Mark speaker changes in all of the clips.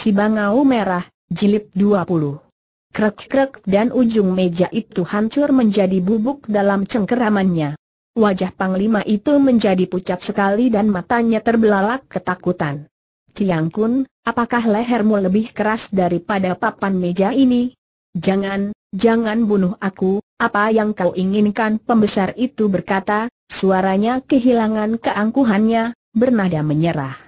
Speaker 1: Si Bangau Merah, Jilid 20 Krek-krek dan ujung meja itu hancur menjadi bubuk dalam cengkeramannya. Wajah Panglima itu menjadi pucat sekali dan matanya terbelalak ketakutan. Tiang Kun, apakah lehermu lebih keras daripada papan meja ini? Jangan, jangan bunuh aku, apa yang kau inginkan pembesar itu berkata, suaranya kehilangan keangkuhannya, bernada menyerah.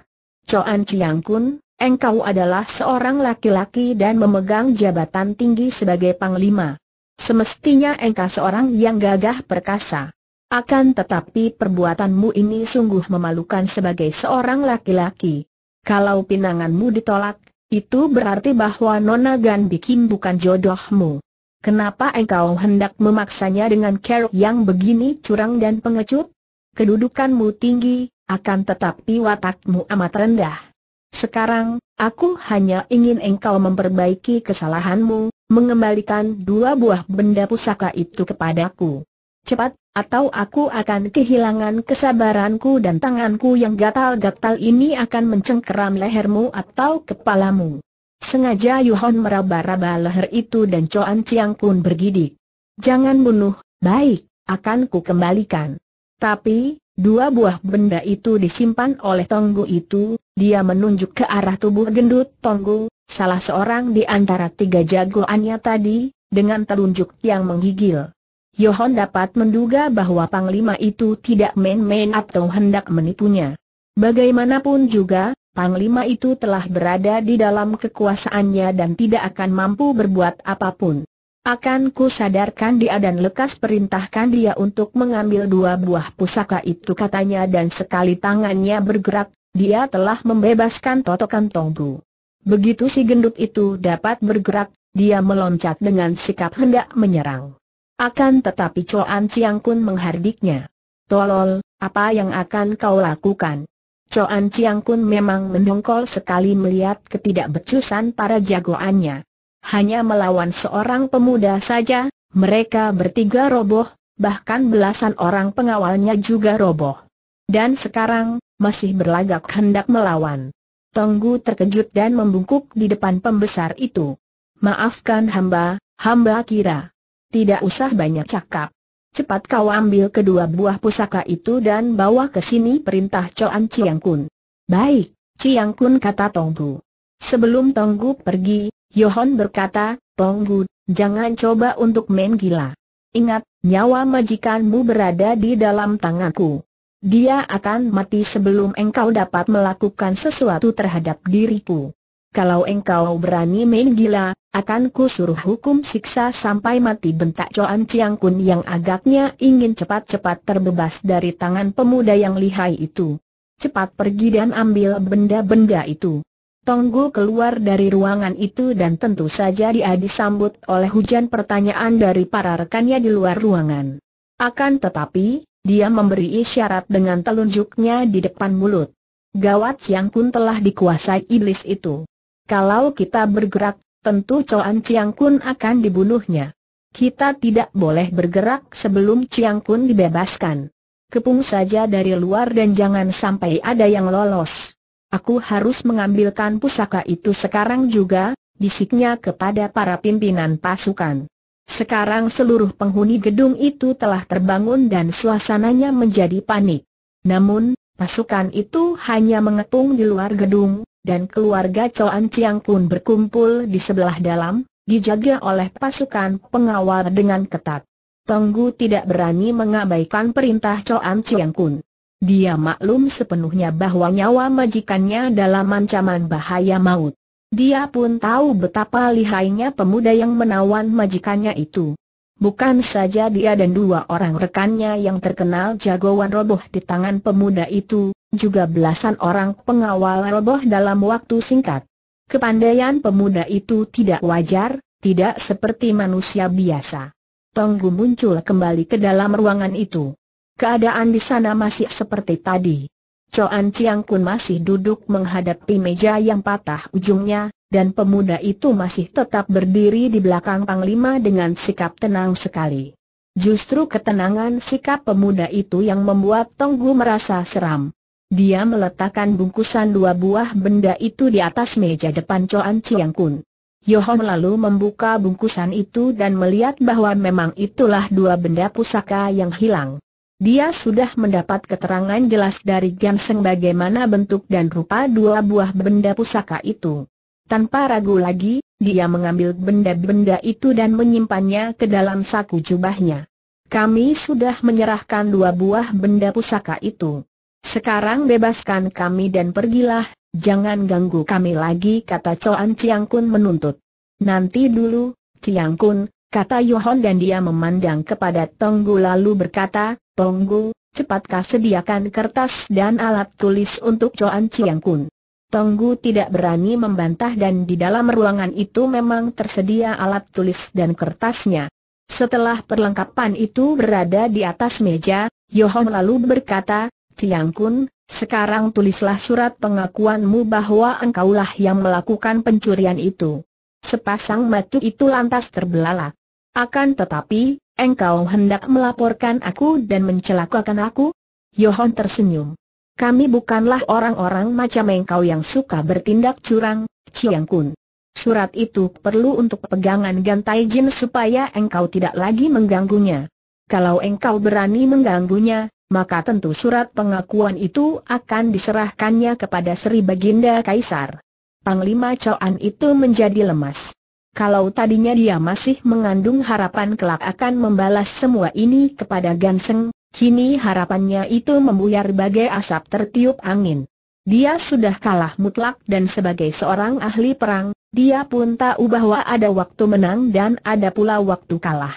Speaker 1: Coan Tiang Kun, Engkau adalah seorang laki-laki dan memegang jabatan tinggi sebagai panglima. Semestinya engkau seorang yang gagah perkasa. Akan tetapi perbuatanmu ini sungguh memalukan sebagai seorang laki-laki. Kalau pinanganmu ditolak, itu berarti bahwa Nona Gan Bikin bukan jodohmu. Kenapa engkau hendak memaksanya dengan kerok yang begini curang dan pengecut? Kedudukanmu tinggi, akan tetapi watakmu amat rendah. Sekarang, aku hanya ingin engkau memperbaiki kesalahanmu, mengembalikan dua buah benda pusaka itu kepadaku. Cepat, atau aku akan kehilangan kesabaranku dan tanganku yang gatal-gatal ini akan mencengkeram lehermu atau kepalamu. Sengaja Yuhon meraba-raba leher itu dan Coan Chiang pun bergidik. Jangan bunuh, baik, akan ku kembalikan. Tapi, Dua buah benda itu disimpan oleh Tonggu itu, dia menunjuk ke arah tubuh gendut Tonggu, salah seorang di antara tiga jagoannya tadi, dengan telunjuk yang menggigil. Yohon dapat menduga bahwa Panglima itu tidak main-main atau hendak menipunya. Bagaimanapun juga, Panglima itu telah berada di dalam kekuasaannya dan tidak akan mampu berbuat apapun. Akan ku sadarkan dia dan lekas perintahkan dia untuk mengambil dua buah pusaka itu katanya dan sekali tangannya bergerak, dia telah membebaskan totokan tongbu. Begitu si gendut itu dapat bergerak, dia meloncat dengan sikap hendak menyerang. Akan tetapi Coan Ciang Kun menghardiknya. Tolol, apa yang akan kau lakukan? Coan Ciang Kun memang mendongkol sekali melihat ketidakbecusan para jagoannya hanya melawan seorang pemuda saja, mereka bertiga roboh, bahkan belasan orang pengawalnya juga roboh. Dan sekarang, masih berlagak hendak melawan. Tonggu terkejut dan membungkuk di depan pembesar itu. Maafkan hamba, hamba kira. Tidak usah banyak cakap. Cepat kau ambil kedua buah pusaka itu dan bawa ke sini perintah Coan Ciang Kun. Baik, Ciang Kun kata Tonggu. Sebelum Tonggu pergi, Yohon berkata, Tonggu, jangan coba untuk main gila. Ingat, nyawa majikanmu berada di dalam tanganku. Dia akan mati sebelum engkau dapat melakukan sesuatu terhadap diriku. Kalau engkau berani main gila, akan ku suruh hukum siksa sampai mati bentak Coan Chiang Kun yang agaknya ingin cepat-cepat terbebas dari tangan pemuda yang lihai itu. Cepat pergi dan ambil benda-benda itu. Tonggu keluar dari ruangan itu dan tentu saja dia disambut oleh hujan pertanyaan dari para rekannya di luar ruangan. Akan tetapi, dia memberi isyarat dengan telunjuknya di depan mulut. Gawat Chiang Kun telah dikuasai iblis itu. Kalau kita bergerak, tentu Coan Chiang Kun akan dibunuhnya. Kita tidak boleh bergerak sebelum Chiang Kun dibebaskan. Kepung saja dari luar dan jangan sampai ada yang lolos. Aku harus mengambilkan pusaka itu sekarang juga, bisiknya kepada para pimpinan pasukan. Sekarang seluruh penghuni gedung itu telah terbangun dan suasananya menjadi panik. Namun, pasukan itu hanya mengepung di luar gedung, dan keluarga Coan Ciang pun berkumpul di sebelah dalam, dijaga oleh pasukan pengawal dengan ketat. Tenggu tidak berani mengabaikan perintah Coan Ciang Kun. Dia maklum sepenuhnya bahwa nyawa majikannya dalam ancaman bahaya maut. Dia pun tahu betapa lihainya pemuda yang menawan majikannya itu. Bukan saja dia dan dua orang rekannya yang terkenal jagoan roboh di tangan pemuda itu, juga belasan orang pengawal roboh dalam waktu singkat. Kepandaian pemuda itu tidak wajar, tidak seperti manusia biasa. Tonggu muncul kembali ke dalam ruangan itu keadaan di sana masih seperti tadi. Coan Ciang Kun masih duduk menghadapi meja yang patah ujungnya, dan pemuda itu masih tetap berdiri di belakang Panglima dengan sikap tenang sekali. Justru ketenangan sikap pemuda itu yang membuat Tonggu merasa seram. Dia meletakkan bungkusan dua buah benda itu di atas meja depan Coan Ciang Kun. Yohon lalu membuka bungkusan itu dan melihat bahwa memang itulah dua benda pusaka yang hilang. Dia sudah mendapat keterangan jelas dari Ganseng bagaimana bentuk dan rupa dua buah benda pusaka itu. Tanpa ragu lagi, dia mengambil benda-benda itu dan menyimpannya ke dalam saku jubahnya. Kami sudah menyerahkan dua buah benda pusaka itu. Sekarang bebaskan kami dan pergilah, jangan ganggu kami lagi kata Coan Chiang Kun menuntut. Nanti dulu, Chiang Kun, kata Yohon dan dia memandang kepada Tonggu lalu berkata, Tonggu, cepatkah sediakan kertas dan alat tulis untuk Coan Chiang Kun. Tonggu tidak berani membantah dan di dalam ruangan itu memang tersedia alat tulis dan kertasnya. Setelah perlengkapan itu berada di atas meja, Yohong lalu berkata, Chiang Kun, sekarang tulislah surat pengakuanmu bahwa engkaulah yang melakukan pencurian itu. Sepasang matu itu lantas terbelalak. Akan tetapi, Engkau hendak melaporkan aku dan mencelakakan aku? Yohon tersenyum. Kami bukanlah orang-orang macam engkau yang suka bertindak curang, Chiang Kun. Surat itu perlu untuk pegangan gantai Jin supaya engkau tidak lagi mengganggunya. Kalau engkau berani mengganggunya, maka tentu surat pengakuan itu akan diserahkannya kepada Sri Baginda Kaisar. Panglima Chuan itu menjadi lemas. Kalau tadinya dia masih mengandung harapan kelak akan membalas semua ini kepada Ganseng, kini harapannya itu membuyar bagai asap tertiup angin. Dia sudah kalah mutlak dan sebagai seorang ahli perang, dia pun tahu bahwa ada waktu menang dan ada pula waktu kalah.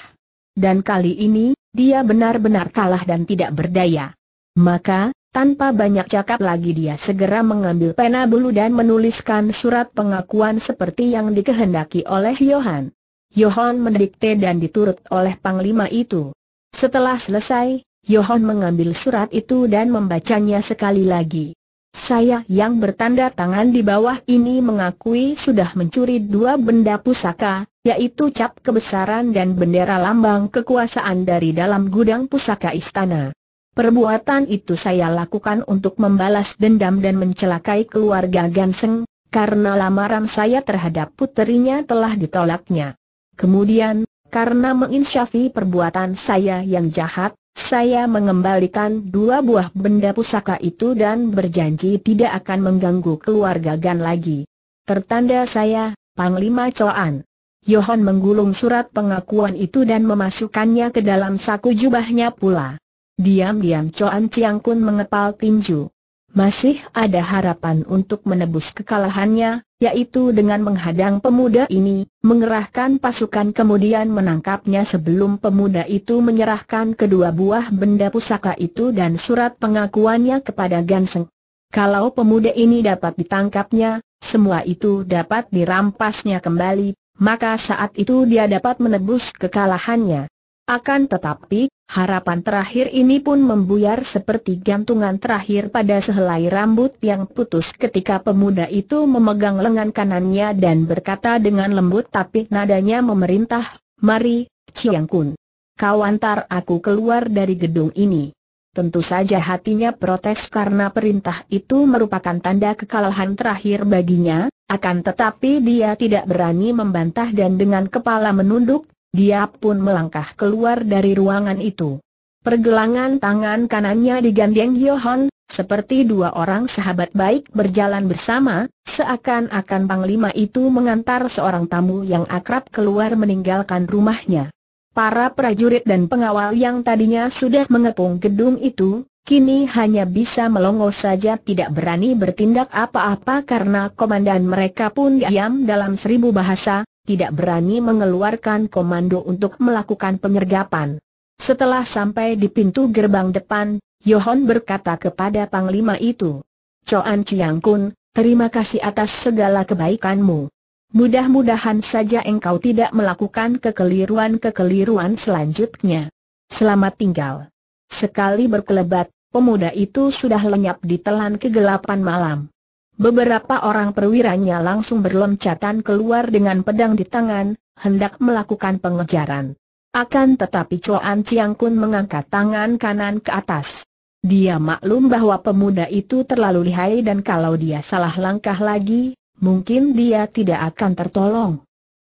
Speaker 1: Dan kali ini, dia benar-benar kalah dan tidak berdaya. Maka, tanpa banyak cakap lagi dia segera mengambil pena bulu dan menuliskan surat pengakuan seperti yang dikehendaki oleh Yohan. Yohan mendikte dan diturut oleh panglima itu. Setelah selesai, Yohan mengambil surat itu dan membacanya sekali lagi. Saya yang bertanda tangan di bawah ini mengakui sudah mencuri dua benda pusaka, yaitu cap kebesaran dan bendera lambang kekuasaan dari dalam gudang pusaka istana. Perbuatan itu saya lakukan untuk membalas dendam dan mencelakai keluarga Ganseng, karena lamaran saya terhadap puterinya telah ditolaknya. Kemudian, karena menginsyafi perbuatan saya yang jahat, saya mengembalikan dua buah benda pusaka itu dan berjanji tidak akan mengganggu keluarga Gan lagi. Tertanda saya, Panglima Coan. Yohan menggulung surat pengakuan itu dan memasukkannya ke dalam saku jubahnya pula. Diam-diam Coan Ciang Kun mengepal tinju. Masih ada harapan untuk menebus kekalahannya, yaitu dengan menghadang pemuda ini, mengerahkan pasukan kemudian menangkapnya sebelum pemuda itu menyerahkan kedua buah benda pusaka itu dan surat pengakuannya kepada Ganseng. Kalau pemuda ini dapat ditangkapnya, semua itu dapat dirampasnya kembali, maka saat itu dia dapat menebus kekalahannya. Akan tetapi, harapan terakhir ini pun membuyar seperti gantungan terakhir pada sehelai rambut yang putus ketika pemuda itu memegang lengan kanannya dan berkata dengan lembut tapi nadanya memerintah, Mari, Chiang Kun. Kau antar aku keluar dari gedung ini. Tentu saja hatinya protes karena perintah itu merupakan tanda kekalahan terakhir baginya, akan tetapi dia tidak berani membantah dan dengan kepala menunduk, dia pun melangkah keluar dari ruangan itu. Pergelangan tangan kanannya digandeng Yohan, seperti dua orang sahabat baik berjalan bersama, seakan-akan Panglima itu mengantar seorang tamu yang akrab keluar meninggalkan rumahnya. Para prajurit dan pengawal yang tadinya sudah mengepung gedung itu, kini hanya bisa melongo saja tidak berani bertindak apa-apa karena komandan mereka pun diam dalam seribu bahasa, tidak berani mengeluarkan komando untuk melakukan penyergapan. Setelah sampai di pintu gerbang depan, Yohon berkata kepada Panglima itu, Coan Chiang Kun, terima kasih atas segala kebaikanmu. Mudah-mudahan saja engkau tidak melakukan kekeliruan-kekeliruan selanjutnya. Selamat tinggal. Sekali berkelebat, pemuda itu sudah lenyap di telan kegelapan malam. Beberapa orang perwiranya langsung berloncatan keluar dengan pedang di tangan, hendak melakukan pengejaran. Akan tetapi Chuan Chiang Kun mengangkat tangan kanan ke atas. Dia maklum bahwa pemuda itu terlalu lihai dan kalau dia salah langkah lagi, mungkin dia tidak akan tertolong.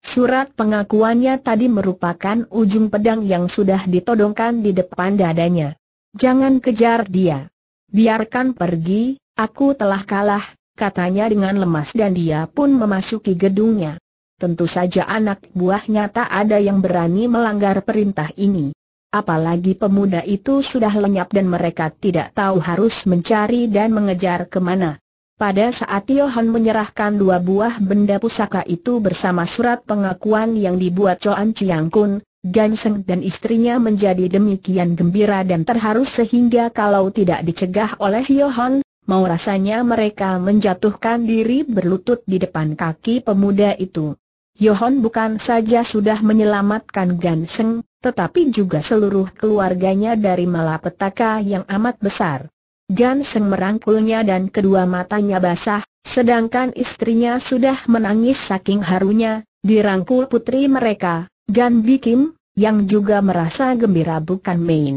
Speaker 1: Surat pengakuannya tadi merupakan ujung pedang yang sudah ditodongkan di depan dadanya. Jangan kejar dia. Biarkan pergi, aku telah kalah, katanya dengan lemas dan dia pun memasuki gedungnya. Tentu saja anak buahnya tak ada yang berani melanggar perintah ini. Apalagi pemuda itu sudah lenyap dan mereka tidak tahu harus mencari dan mengejar kemana. Pada saat Yohan menyerahkan dua buah benda pusaka itu bersama surat pengakuan yang dibuat Choan Chiang Kun, dan istrinya menjadi demikian gembira dan terharu sehingga kalau tidak dicegah oleh Yohan, mau rasanya mereka menjatuhkan diri berlutut di depan kaki pemuda itu. Yohon bukan saja sudah menyelamatkan Ganseng, tetapi juga seluruh keluarganya dari malapetaka yang amat besar. Ganseng merangkulnya dan kedua matanya basah, sedangkan istrinya sudah menangis saking harunya, dirangkul putri mereka, Gan Bikim, yang juga merasa gembira bukan main.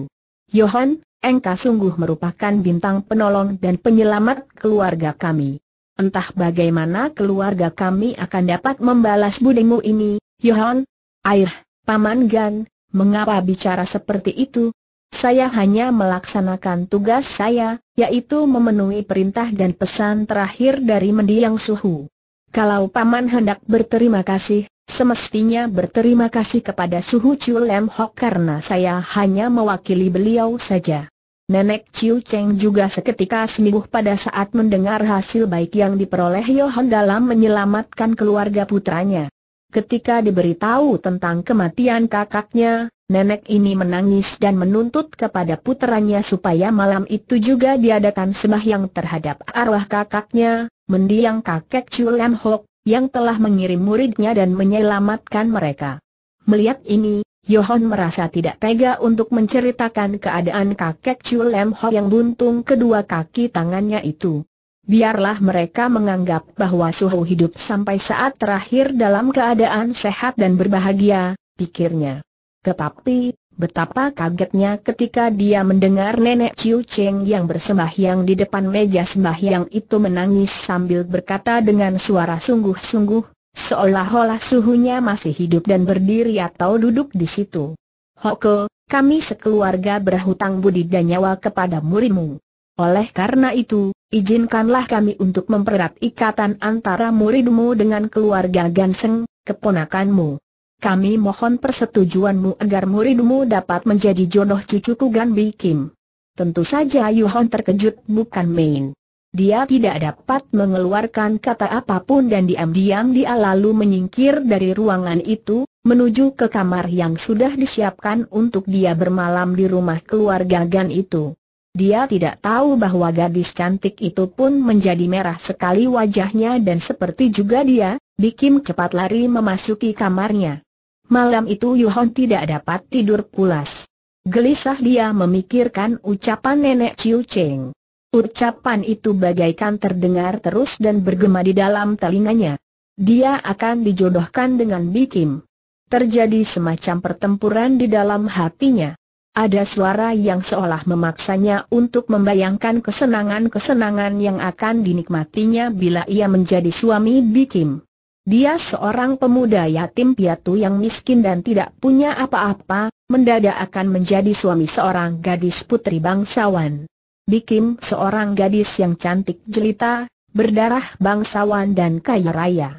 Speaker 1: Yohan, engkau sungguh merupakan bintang penolong dan penyelamat keluarga kami. Entah bagaimana keluarga kami akan dapat membalas budimu ini, Yohan. Air, Paman Gan, mengapa bicara seperti itu? Saya hanya melaksanakan tugas saya, yaitu memenuhi perintah dan pesan terakhir dari mendiang suhu. Kalau Paman hendak berterima kasih, Semestinya berterima kasih kepada Suhu Chiu Lem Hok karena saya hanya mewakili beliau saja. Nenek Chiu Cheng juga seketika seminggu pada saat mendengar hasil baik yang diperoleh Yohan dalam menyelamatkan keluarga putranya. Ketika diberitahu tentang kematian kakaknya, nenek ini menangis dan menuntut kepada putranya supaya malam itu juga diadakan sembahyang terhadap arwah kakaknya, mendiang kakek Chiu Lam Hok, yang telah mengirim muridnya dan menyelamatkan mereka. Melihat ini, Yohon merasa tidak tega untuk menceritakan keadaan kakek Chu Lem Ho yang buntung kedua kaki tangannya itu. Biarlah mereka menganggap bahwa suhu hidup sampai saat terakhir dalam keadaan sehat dan berbahagia, pikirnya. Tetapi, Betapa kagetnya ketika dia mendengar nenek Chiu Cheng yang bersembahyang di depan meja sembahyang itu menangis sambil berkata dengan suara sungguh-sungguh, seolah-olah suhunya masih hidup dan berdiri atau duduk di situ. Hoko, kami sekeluarga berhutang budi dan nyawa kepada murimu. Oleh karena itu, izinkanlah kami untuk mempererat ikatan antara muridmu dengan keluarga Ganseng, keponakanmu kami mohon persetujuanmu agar muridmu dapat menjadi jodoh cucuku Gan Bi Kim. Tentu saja Yuhon terkejut bukan main. Dia tidak dapat mengeluarkan kata apapun dan diam-diam dia lalu menyingkir dari ruangan itu, menuju ke kamar yang sudah disiapkan untuk dia bermalam di rumah keluarga Gan itu. Dia tidak tahu bahwa gadis cantik itu pun menjadi merah sekali wajahnya dan seperti juga dia, Bikim cepat lari memasuki kamarnya. Malam itu Yuhon tidak dapat tidur pulas. Gelisah dia memikirkan ucapan nenek Chiu Cheng. Ucapan itu bagaikan terdengar terus dan bergema di dalam telinganya. Dia akan dijodohkan dengan Bikim. Terjadi semacam pertempuran di dalam hatinya. Ada suara yang seolah memaksanya untuk membayangkan kesenangan-kesenangan yang akan dinikmatinya bila ia menjadi suami Bikim. Dia seorang pemuda yatim piatu yang miskin dan tidak punya apa-apa, mendadak akan menjadi suami seorang gadis putri bangsawan. Bikim seorang gadis yang cantik jelita, berdarah bangsawan dan kaya raya.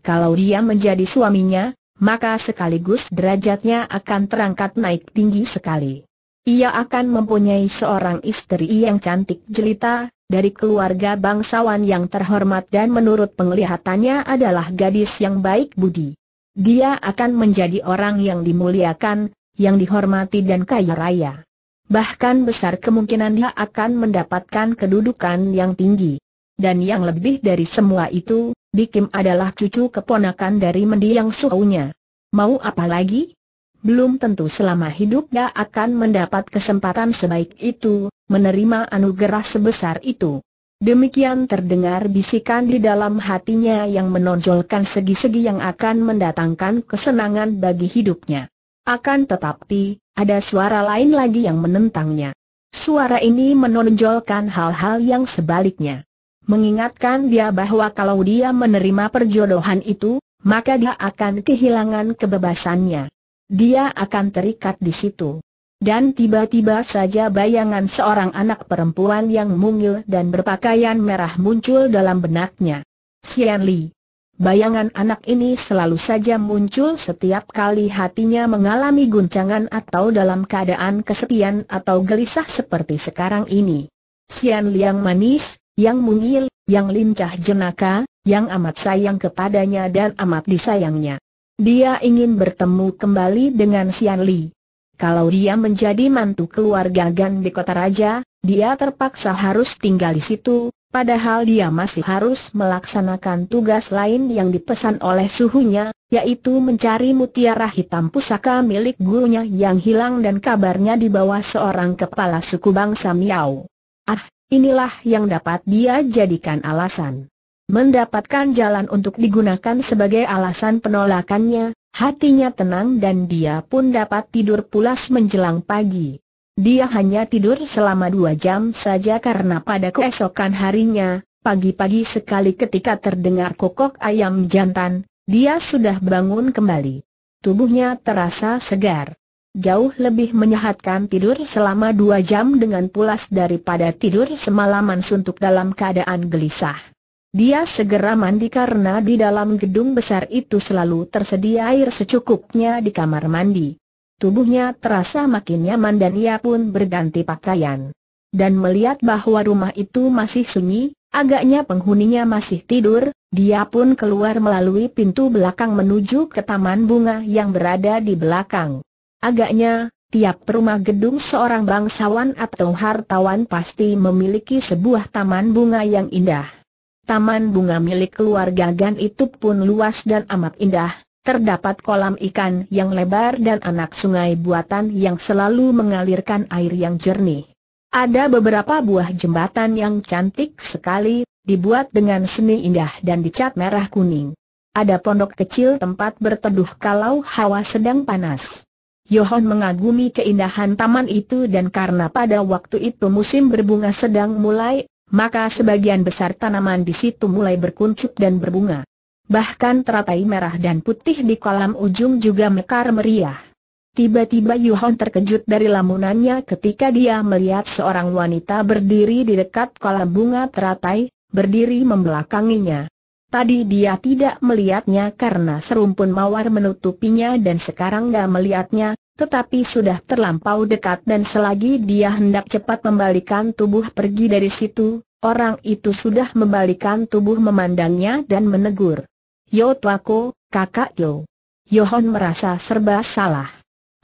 Speaker 1: Kalau dia menjadi suaminya, maka sekaligus derajatnya akan terangkat naik tinggi sekali. Ia akan mempunyai seorang istri yang cantik jelita, dari keluarga bangsawan yang terhormat dan menurut penglihatannya adalah gadis yang baik budi. Dia akan menjadi orang yang dimuliakan, yang dihormati dan kaya raya. Bahkan besar kemungkinan dia akan mendapatkan kedudukan yang tinggi. Dan yang lebih dari semua itu, Bikim adalah cucu keponakan dari mendiang suhunya. Mau apa lagi? belum tentu selama hidup dia akan mendapat kesempatan sebaik itu, menerima anugerah sebesar itu. Demikian terdengar bisikan di dalam hatinya yang menonjolkan segi-segi yang akan mendatangkan kesenangan bagi hidupnya. Akan tetapi, ada suara lain lagi yang menentangnya. Suara ini menonjolkan hal-hal yang sebaliknya. Mengingatkan dia bahwa kalau dia menerima perjodohan itu, maka dia akan kehilangan kebebasannya dia akan terikat di situ. Dan tiba-tiba saja bayangan seorang anak perempuan yang mungil dan berpakaian merah muncul dalam benaknya. Sian Li. Bayangan anak ini selalu saja muncul setiap kali hatinya mengalami guncangan atau dalam keadaan kesepian atau gelisah seperti sekarang ini. Sian Li yang manis, yang mungil, yang lincah jenaka, yang amat sayang kepadanya dan amat disayangnya. Dia ingin bertemu kembali dengan Sian Li. Kalau dia menjadi mantu keluarga Gan di kota raja, dia terpaksa harus tinggal di situ, padahal dia masih harus melaksanakan tugas lain yang dipesan oleh suhunya, yaitu mencari mutiara hitam pusaka milik gurunya yang hilang dan kabarnya dibawa seorang kepala suku bangsa Miao. Ah, inilah yang dapat dia jadikan alasan. Mendapatkan jalan untuk digunakan sebagai alasan penolakannya, hatinya tenang dan dia pun dapat tidur pulas menjelang pagi. Dia hanya tidur selama dua jam saja karena pada keesokan harinya, pagi-pagi sekali ketika terdengar kokok ayam jantan, dia sudah bangun kembali. Tubuhnya terasa segar. Jauh lebih menyehatkan tidur selama dua jam dengan pulas daripada tidur semalaman suntuk dalam keadaan gelisah. Dia segera mandi karena di dalam gedung besar itu selalu tersedia air secukupnya di kamar mandi. Tubuhnya terasa makin nyaman dan ia pun berganti pakaian. Dan melihat bahwa rumah itu masih sunyi, agaknya penghuninya masih tidur, dia pun keluar melalui pintu belakang menuju ke taman bunga yang berada di belakang. Agaknya, tiap rumah gedung seorang bangsawan atau hartawan pasti memiliki sebuah taman bunga yang indah. Taman bunga milik keluarga Gan itu pun luas dan amat indah, terdapat kolam ikan yang lebar dan anak sungai buatan yang selalu mengalirkan air yang jernih. Ada beberapa buah jembatan yang cantik sekali, dibuat dengan seni indah dan dicat merah kuning. Ada pondok kecil tempat berteduh kalau hawa sedang panas. Yohon mengagumi keindahan taman itu dan karena pada waktu itu musim berbunga sedang mulai, maka sebagian besar tanaman di situ mulai berkuncup dan berbunga. Bahkan teratai merah dan putih di kolam ujung juga mekar meriah. Tiba-tiba yu Yuhon terkejut dari lamunannya ketika dia melihat seorang wanita berdiri di dekat kolam bunga teratai, berdiri membelakanginya. Tadi dia tidak melihatnya karena serumpun mawar menutupinya dan sekarang gak melihatnya tetapi sudah terlampau dekat dan selagi dia hendak cepat membalikan tubuh pergi dari situ, orang itu sudah membalikan tubuh memandangnya dan menegur. Yo Tuako, kakak Yo. Yohon merasa serba salah.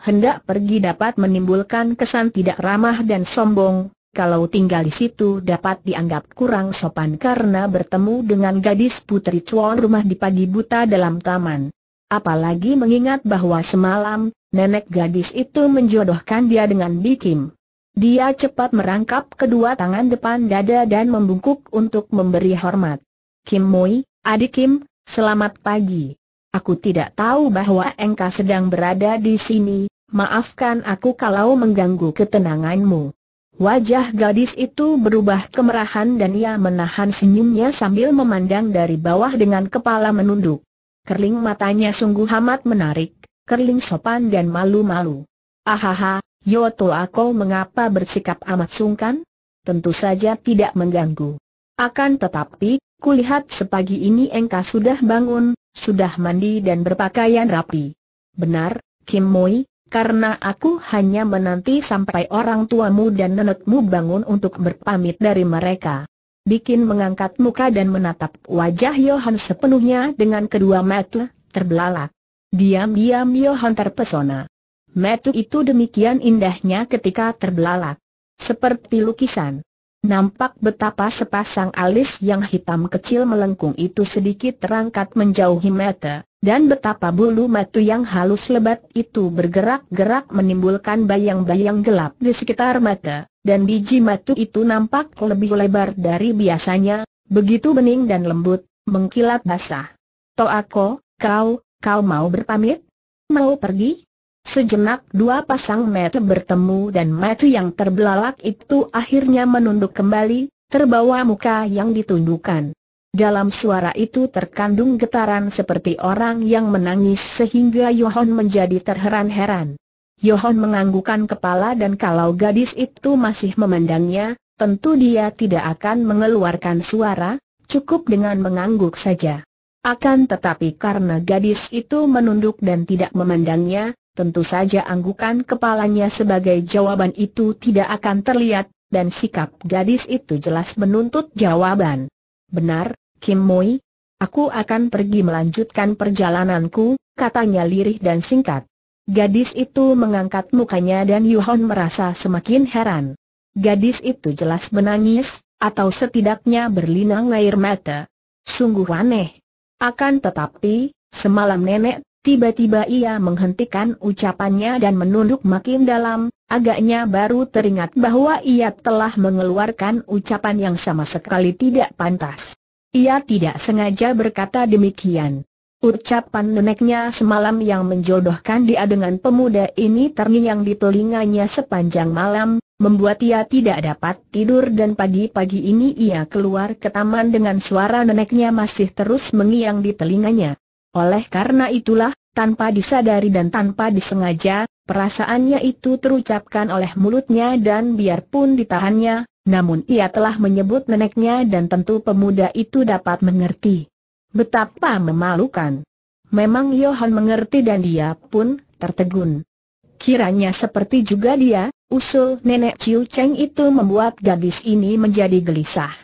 Speaker 1: Hendak pergi dapat menimbulkan kesan tidak ramah dan sombong, kalau tinggal di situ dapat dianggap kurang sopan karena bertemu dengan gadis putri tuan rumah di pagi buta dalam taman. Apalagi mengingat bahwa semalam, nenek gadis itu menjodohkan dia dengan Bikim. Dia cepat merangkap kedua tangan depan dada dan membungkuk untuk memberi hormat. Kim Moi, adik Kim, selamat pagi. Aku tidak tahu bahwa engkau sedang berada di sini, maafkan aku kalau mengganggu ketenanganmu. Wajah gadis itu berubah kemerahan dan ia menahan senyumnya sambil memandang dari bawah dengan kepala menunduk. Kerling matanya sungguh amat menarik, kerling sopan dan malu-malu. Ahaha, Yoto aku mengapa bersikap amat sungkan? Tentu saja tidak mengganggu. Akan tetapi, kulihat sepagi ini engkau sudah bangun, sudah mandi dan berpakaian rapi. Benar, Kim Moi, karena aku hanya menanti sampai orang tuamu dan nenekmu bangun untuk berpamit dari mereka bikin mengangkat muka dan menatap wajah Johan sepenuhnya dengan kedua mata, terbelalak. Diam-diam Johan terpesona. Metu itu demikian indahnya ketika terbelalak. Seperti lukisan. Nampak betapa sepasang alis yang hitam kecil melengkung itu sedikit terangkat menjauhi mata. Dan betapa bulu matu yang halus lebat itu bergerak-gerak menimbulkan bayang-bayang gelap di sekitar mata, dan biji matu itu nampak lebih lebar dari biasanya, begitu bening dan lembut, mengkilat basah. Toako, kau, kau mau berpamit? Mau pergi? Sejenak dua pasang mata bertemu dan matu yang terbelalak itu akhirnya menunduk kembali, terbawa muka yang ditundukkan. Dalam suara itu terkandung getaran seperti orang yang menangis sehingga Yohon menjadi terheran-heran. Yohon menganggukkan kepala dan kalau gadis itu masih memandangnya, tentu dia tidak akan mengeluarkan suara, cukup dengan mengangguk saja. Akan tetapi karena gadis itu menunduk dan tidak memandangnya, tentu saja anggukan kepalanya sebagai jawaban itu tidak akan terlihat, dan sikap gadis itu jelas menuntut jawaban. Benar, Kim Mui. aku akan pergi melanjutkan perjalananku, katanya lirih dan singkat. Gadis itu mengangkat mukanya dan Yuhon merasa semakin heran. Gadis itu jelas menangis, atau setidaknya berlinang air mata. Sungguh aneh. Akan tetapi, semalam nenek Tiba-tiba ia menghentikan ucapannya dan menunduk makin dalam, agaknya baru teringat bahwa ia telah mengeluarkan ucapan yang sama sekali tidak pantas. Ia tidak sengaja berkata demikian. Ucapan neneknya semalam yang menjodohkan dia dengan pemuda ini terngiang di telinganya sepanjang malam, membuat ia tidak dapat tidur dan pagi-pagi ini ia keluar ke taman dengan suara neneknya masih terus mengiang di telinganya. Oleh karena itulah, tanpa disadari dan tanpa disengaja, perasaannya itu terucapkan oleh mulutnya dan biarpun ditahannya, namun ia telah menyebut neneknya dan tentu pemuda itu dapat mengerti. Betapa memalukan. Memang Johan mengerti dan dia pun tertegun. Kiranya seperti juga dia, usul nenek Ciu Cheng itu membuat gadis ini menjadi gelisah.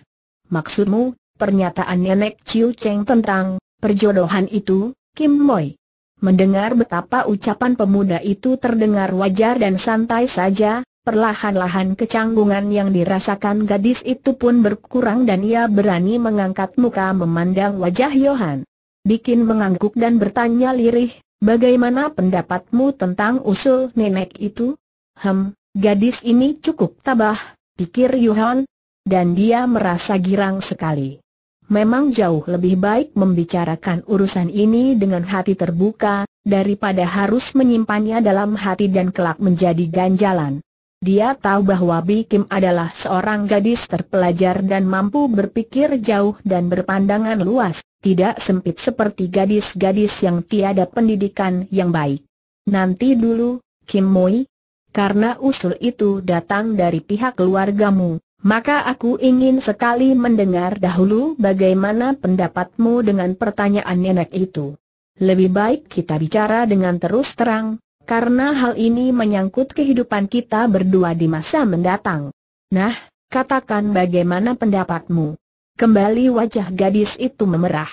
Speaker 1: Maksudmu, pernyataan nenek Ciu Cheng tentang perjodohan itu, Kim Moy. Mendengar betapa ucapan pemuda itu terdengar wajar dan santai saja, perlahan-lahan kecanggungan yang dirasakan gadis itu pun berkurang dan ia berani mengangkat muka memandang wajah Yohan. Bikin mengangguk dan bertanya lirih, bagaimana pendapatmu tentang usul nenek itu? Hem, gadis ini cukup tabah, pikir Yohan, dan dia merasa girang sekali. Memang jauh lebih baik membicarakan urusan ini dengan hati terbuka, daripada harus menyimpannya dalam hati dan kelak menjadi ganjalan. Dia tahu bahwa Bi Kim adalah seorang gadis terpelajar dan mampu berpikir jauh dan berpandangan luas, tidak sempit seperti gadis-gadis yang tiada pendidikan yang baik. Nanti dulu, Kim Moi, karena usul itu datang dari pihak keluargamu, maka aku ingin sekali mendengar dahulu bagaimana pendapatmu dengan pertanyaan nenek itu. Lebih baik kita bicara dengan terus terang, karena hal ini menyangkut kehidupan kita berdua di masa mendatang. Nah, katakan bagaimana pendapatmu. Kembali wajah gadis itu memerah.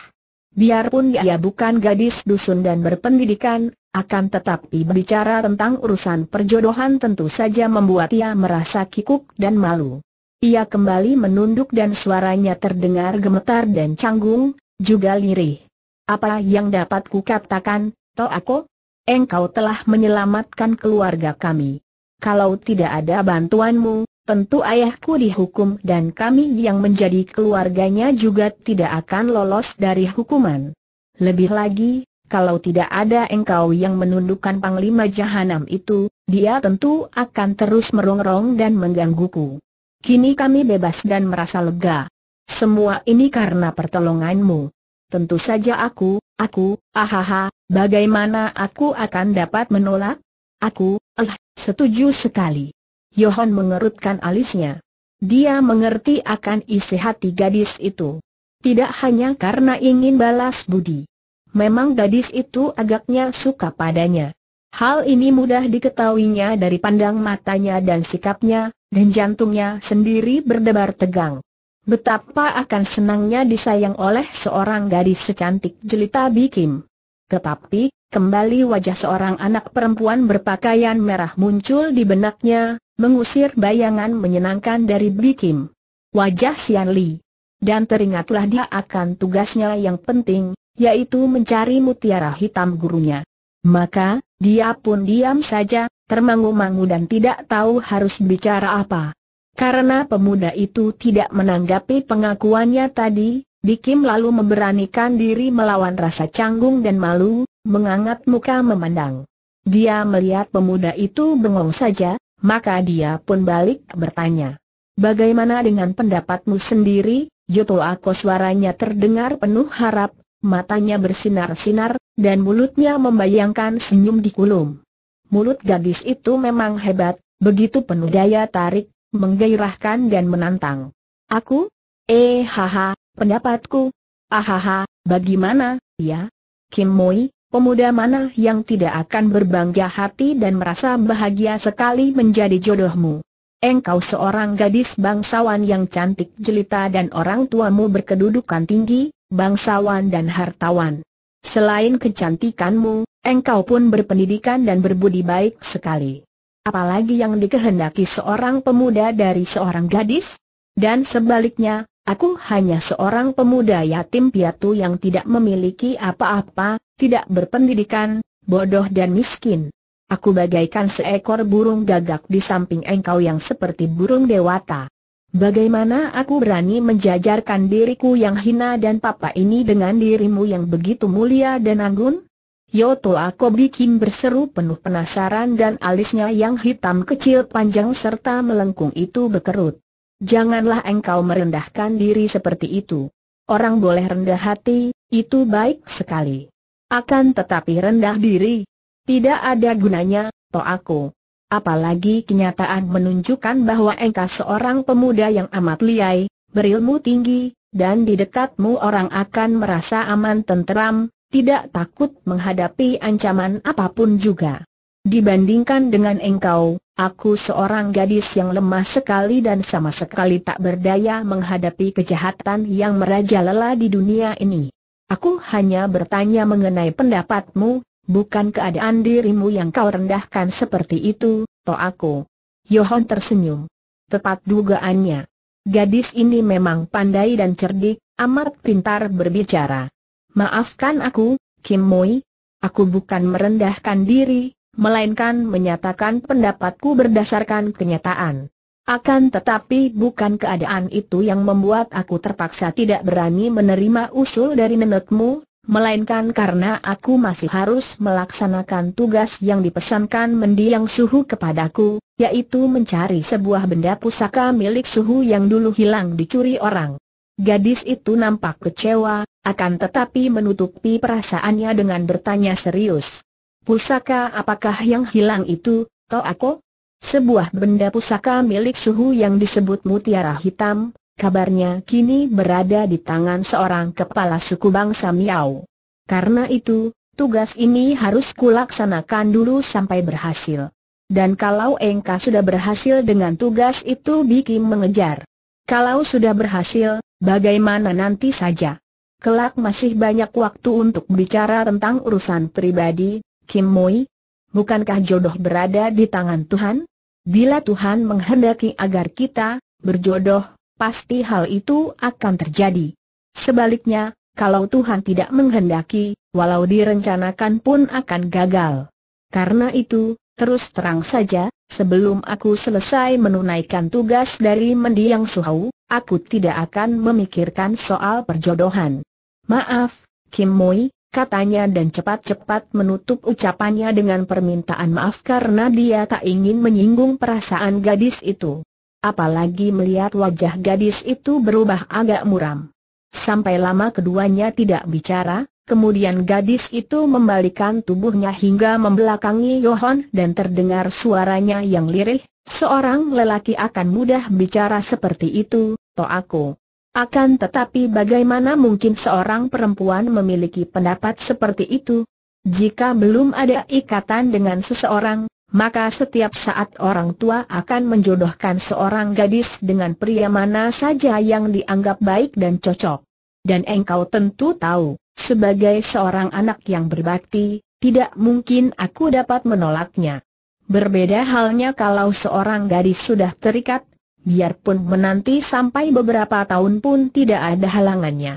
Speaker 1: Biarpun ia bukan gadis dusun dan berpendidikan, akan tetapi berbicara tentang urusan perjodohan tentu saja membuat ia merasa kikuk dan malu. Ia kembali menunduk dan suaranya terdengar gemetar dan canggung, juga lirih. Apa yang dapat toh aku? Engkau telah menyelamatkan keluarga kami. Kalau tidak ada bantuanmu, tentu ayahku dihukum dan kami yang menjadi keluarganya juga tidak akan lolos dari hukuman. Lebih lagi, kalau tidak ada engkau yang menundukkan Panglima Jahanam itu, dia tentu akan terus merongrong dan menggangguku. Kini kami bebas dan merasa lega. Semua ini karena pertolonganmu. Tentu saja aku, aku, ahaha, bagaimana aku akan dapat menolak? Aku, eh, setuju sekali. Yohan mengerutkan alisnya. Dia mengerti akan isi hati gadis itu. Tidak hanya karena ingin balas budi. Memang gadis itu agaknya suka padanya. Hal ini mudah diketahuinya dari pandang matanya dan sikapnya, dan jantungnya sendiri berdebar tegang. Betapa akan senangnya disayang oleh seorang gadis secantik jelita Bikim. Tetapi, kembali wajah seorang anak perempuan berpakaian merah muncul di benaknya, mengusir bayangan menyenangkan dari Bikim. Wajah Sian Li. Dan teringatlah dia akan tugasnya yang penting, yaitu mencari mutiara hitam gurunya. Maka, dia pun diam saja, termangu-mangu dan tidak tahu harus bicara apa. Karena pemuda itu tidak menanggapi pengakuannya tadi, Dikim lalu memberanikan diri melawan rasa canggung dan malu, mengangat muka memandang. Dia melihat pemuda itu bengong saja, maka dia pun balik bertanya. Bagaimana dengan pendapatmu sendiri, Yoto Ako suaranya terdengar penuh harap, matanya bersinar-sinar, dan mulutnya membayangkan senyum di kulum. Mulut gadis itu memang hebat, begitu penuh daya tarik, menggairahkan dan menantang. Aku? Eh haha, pendapatku? Ahaha, bagaimana, ya? Kim Moi, pemuda mana yang tidak akan berbangga hati dan merasa bahagia sekali menjadi jodohmu? Engkau seorang gadis bangsawan yang cantik jelita dan orang tuamu berkedudukan tinggi, bangsawan dan hartawan. Selain kecantikanmu, engkau pun berpendidikan dan berbudi baik sekali. Apalagi yang dikehendaki seorang pemuda dari seorang gadis? Dan sebaliknya, aku hanya seorang pemuda yatim piatu yang tidak memiliki apa-apa, tidak berpendidikan, bodoh dan miskin. Aku bagaikan seekor burung gagak di samping engkau yang seperti burung dewata. Bagaimana aku berani menjajarkan diriku yang hina dan papa ini dengan dirimu yang begitu mulia dan anggun? Yoto aku bikin berseru penuh penasaran dan alisnya yang hitam kecil panjang serta melengkung itu berkerut. Janganlah engkau merendahkan diri seperti itu. Orang boleh rendah hati, itu baik sekali. Akan tetapi rendah diri. Tidak ada gunanya, to aku. Apalagi kenyataan menunjukkan bahwa engkau seorang pemuda yang amat liai, berilmu tinggi, dan di dekatmu orang akan merasa aman tenteram, tidak takut menghadapi ancaman apapun juga. Dibandingkan dengan engkau, aku seorang gadis yang lemah sekali dan sama sekali tak berdaya menghadapi kejahatan yang merajalela di dunia ini. Aku hanya bertanya mengenai pendapatmu, bukan keadaan dirimu yang kau rendahkan seperti itu, toh aku. Yohon tersenyum. Tepat dugaannya. Gadis ini memang pandai dan cerdik, amat pintar berbicara. Maafkan aku, Kim Moi. Aku bukan merendahkan diri, melainkan menyatakan pendapatku berdasarkan kenyataan. Akan tetapi bukan keadaan itu yang membuat aku terpaksa tidak berani menerima usul dari nenekmu, melainkan karena aku masih harus melaksanakan tugas yang dipesankan mendiang suhu kepadaku, yaitu mencari sebuah benda pusaka milik suhu yang dulu hilang dicuri orang. Gadis itu nampak kecewa, akan tetapi menutupi perasaannya dengan bertanya serius. Pusaka apakah yang hilang itu, Toako? Sebuah benda pusaka milik suhu yang disebut mutiara hitam, kabarnya kini berada di tangan seorang kepala suku bangsa Miao. Karena itu, tugas ini harus kulaksanakan dulu sampai berhasil. Dan kalau Engkau sudah berhasil dengan tugas itu bikin mengejar. Kalau sudah berhasil, bagaimana nanti saja? Kelak masih banyak waktu untuk bicara tentang urusan pribadi, Kim Mui. Bukankah jodoh berada di tangan Tuhan? Bila Tuhan menghendaki agar kita berjodoh, pasti hal itu akan terjadi. Sebaliknya, kalau Tuhan tidak menghendaki, walau direncanakan pun akan gagal. Karena itu, terus terang saja, sebelum aku selesai menunaikan tugas dari mendiang Suhau, aku tidak akan memikirkan soal perjodohan. Maaf, Kim Moi, katanya dan cepat-cepat menutup ucapannya dengan permintaan maaf karena dia tak ingin menyinggung perasaan gadis itu apalagi melihat wajah gadis itu berubah agak muram. Sampai lama keduanya tidak bicara, kemudian gadis itu membalikan tubuhnya hingga membelakangi Yohon dan terdengar suaranya yang lirih, seorang lelaki akan mudah bicara seperti itu, toh aku. Akan tetapi bagaimana mungkin seorang perempuan memiliki pendapat seperti itu? Jika belum ada ikatan dengan seseorang, maka setiap saat orang tua akan menjodohkan seorang gadis dengan pria mana saja yang dianggap baik dan cocok. Dan engkau tentu tahu, sebagai seorang anak yang berbakti, tidak mungkin aku dapat menolaknya. Berbeda halnya kalau seorang gadis sudah terikat, biarpun menanti sampai beberapa tahun pun tidak ada halangannya.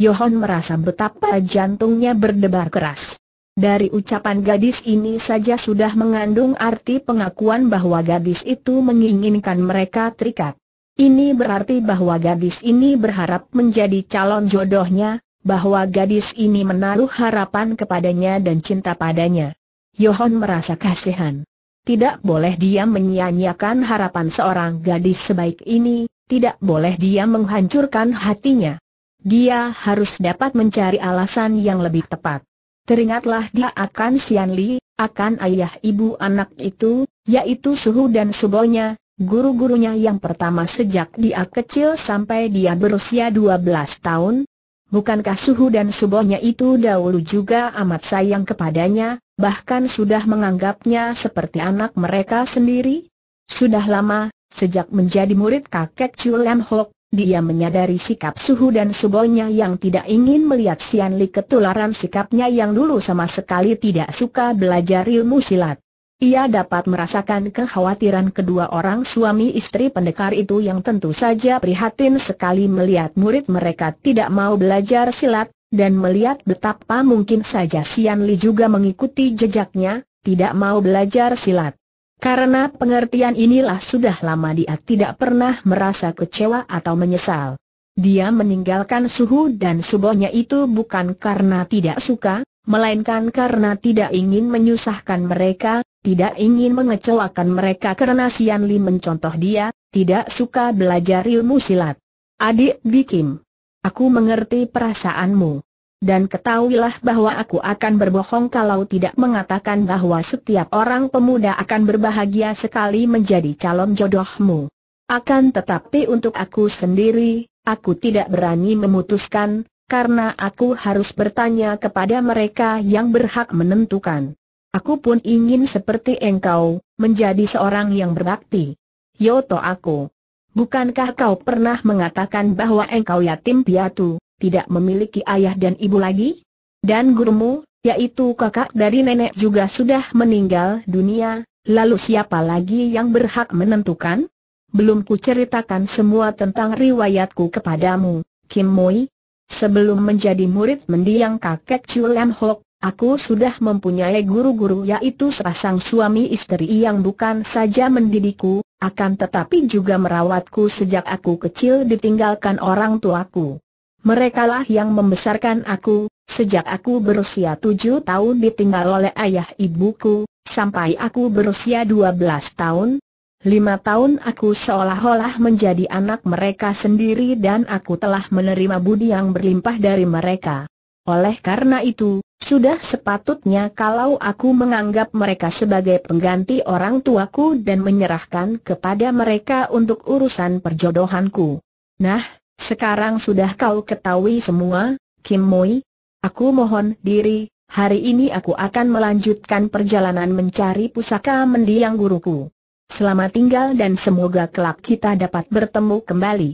Speaker 1: Yohon merasa betapa jantungnya berdebar keras. Dari ucapan gadis ini saja sudah mengandung arti pengakuan bahwa gadis itu menginginkan mereka terikat. Ini berarti bahwa gadis ini berharap menjadi calon jodohnya, bahwa gadis ini menaruh harapan kepadanya dan cinta padanya. Yohon merasa kasihan. Tidak boleh dia menyia-nyiakan harapan seorang gadis sebaik ini, tidak boleh dia menghancurkan hatinya. Dia harus dapat mencari alasan yang lebih tepat. Teringatlah dia akan Sian Li, akan ayah ibu anak itu, yaitu Suhu dan Subonya, guru-gurunya yang pertama sejak dia kecil sampai dia berusia 12 tahun. Bukankah Suhu dan Subonya itu dahulu juga amat sayang kepadanya, bahkan sudah menganggapnya seperti anak mereka sendiri? Sudah lama, sejak menjadi murid kakek Chu Hok, dia menyadari sikap suhu dan subonya yang tidak ingin melihat Sian Li ketularan sikapnya yang dulu sama sekali tidak suka belajar ilmu silat. Ia dapat merasakan kekhawatiran kedua orang suami istri pendekar itu yang tentu saja prihatin sekali melihat murid mereka tidak mau belajar silat, dan melihat betapa mungkin saja Sian Li juga mengikuti jejaknya, tidak mau belajar silat. Karena pengertian inilah sudah lama dia tidak pernah merasa kecewa atau menyesal. Dia meninggalkan suhu dan subonya itu bukan karena tidak suka, melainkan karena tidak ingin menyusahkan mereka, tidak ingin mengecewakan mereka karena Sian Li mencontoh dia, tidak suka belajar ilmu silat. Adik Bikim, aku mengerti perasaanmu. Dan ketahuilah bahwa aku akan berbohong kalau tidak mengatakan bahwa setiap orang pemuda akan berbahagia sekali menjadi calon jodohmu. Akan tetapi untuk aku sendiri, aku tidak berani memutuskan, karena aku harus bertanya kepada mereka yang berhak menentukan. Aku pun ingin seperti engkau, menjadi seorang yang berbakti. Yoto aku. Bukankah kau pernah mengatakan bahwa engkau yatim piatu? tidak memiliki ayah dan ibu lagi? Dan gurumu, yaitu kakak dari nenek juga sudah meninggal dunia, lalu siapa lagi yang berhak menentukan? Belum ku ceritakan semua tentang riwayatku kepadamu, Kim Mui. Sebelum menjadi murid mendiang kakek Chulam Hok, Aku sudah mempunyai guru-guru yaitu sepasang suami istri yang bukan saja mendidikku, akan tetapi juga merawatku sejak aku kecil ditinggalkan orang tuaku. Merekalah yang membesarkan aku, sejak aku berusia tujuh tahun ditinggal oleh ayah ibuku, sampai aku berusia dua belas tahun. Lima tahun aku seolah-olah menjadi anak mereka sendiri dan aku telah menerima budi yang berlimpah dari mereka. Oleh karena itu, sudah sepatutnya kalau aku menganggap mereka sebagai pengganti orang tuaku dan menyerahkan kepada mereka untuk urusan perjodohanku. Nah, sekarang sudah kau ketahui semua, Kim Moi? Aku mohon diri, hari ini aku akan melanjutkan perjalanan mencari pusaka mendiang guruku. Selamat tinggal dan semoga kelak kita dapat bertemu kembali.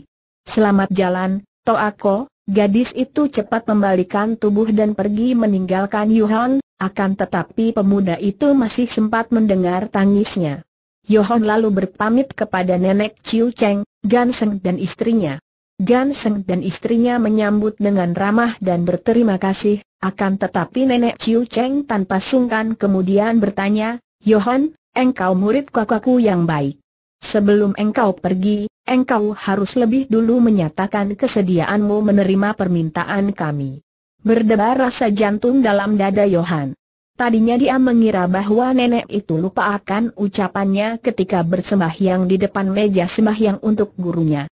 Speaker 1: Selamat jalan, Toako, gadis itu cepat membalikan tubuh dan pergi meninggalkan Yuhon, akan tetapi pemuda itu masih sempat mendengar tangisnya. Yohon lalu berpamit kepada nenek Chiu Cheng, Ganseng dan istrinya. Ganseng dan istrinya menyambut dengan ramah dan berterima kasih, akan tetapi nenek Chiu Cheng tanpa sungkan kemudian bertanya, Yohan, engkau murid kakakku yang baik. Sebelum engkau pergi, engkau harus lebih dulu menyatakan kesediaanmu menerima permintaan kami. Berdebar rasa jantung dalam dada Yohan. Tadinya dia mengira bahwa nenek itu lupa akan ucapannya ketika bersembahyang di depan meja sembahyang untuk gurunya.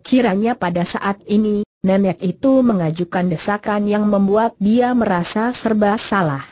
Speaker 1: Kiranya pada saat ini, nenek itu mengajukan desakan yang membuat dia merasa serba salah.